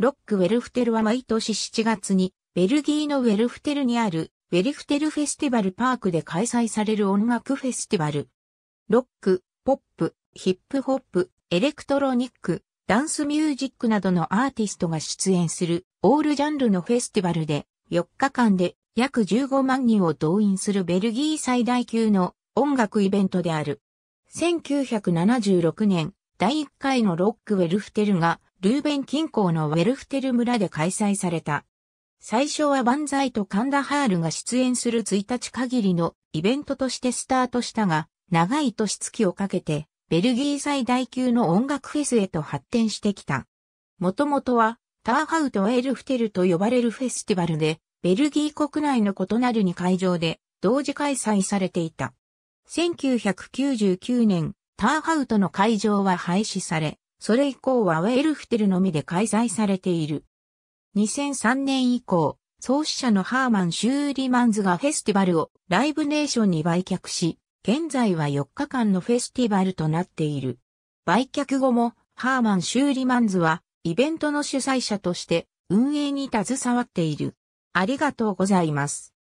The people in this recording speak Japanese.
ロックウェルフテルは毎年7月にベルギーのウェルフテルにあるウェルフテルフェスティバルパークで開催される音楽フェスティバル。ロック、ポップ、ヒップホップ、エレクトロニック、ダンスミュージックなどのアーティストが出演するオールジャンルのフェスティバルで4日間で約15万人を動員するベルギー最大級の音楽イベントである。1976年、第1回のロックウェルフテルが、ルーベン近郊のウェルフテル村で開催された。最初はバンザイとカンダハールが出演する1日限りのイベントとしてスタートしたが、長い年月をかけて、ベルギー最大級の音楽フェスへと発展してきた。もともとは、ターハウト・ェルフテルと呼ばれるフェスティバルで、ベルギー国内の異なる2会場で同時開催されていた。1999年、ターハウトの会場は廃止され、それ以降はウェルフテルのみで開催されている。2003年以降、創始者のハーマン・シューリマンズがフェスティバルをライブネーションに売却し、現在は4日間のフェスティバルとなっている。売却後も、ハーマン・シューリマンズは、イベントの主催者として運営に携わっている。ありがとうございます。